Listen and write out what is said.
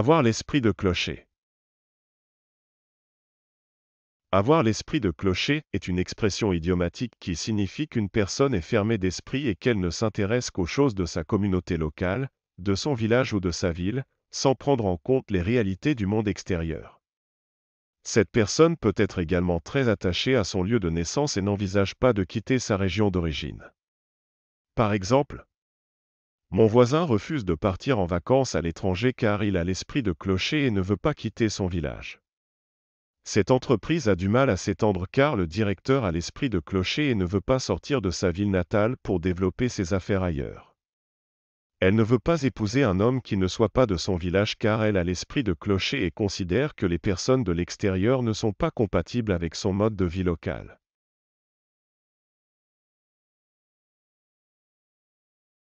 Avoir l'esprit de clocher. Avoir l'esprit de clocher est une expression idiomatique qui signifie qu'une personne est fermée d'esprit et qu'elle ne s'intéresse qu'aux choses de sa communauté locale, de son village ou de sa ville, sans prendre en compte les réalités du monde extérieur. Cette personne peut être également très attachée à son lieu de naissance et n'envisage pas de quitter sa région d'origine. Par exemple, mon voisin refuse de partir en vacances à l'étranger car il a l'esprit de clocher et ne veut pas quitter son village. Cette entreprise a du mal à s'étendre car le directeur a l'esprit de clocher et ne veut pas sortir de sa ville natale pour développer ses affaires ailleurs. Elle ne veut pas épouser un homme qui ne soit pas de son village car elle a l'esprit de clocher et considère que les personnes de l'extérieur ne sont pas compatibles avec son mode de vie local.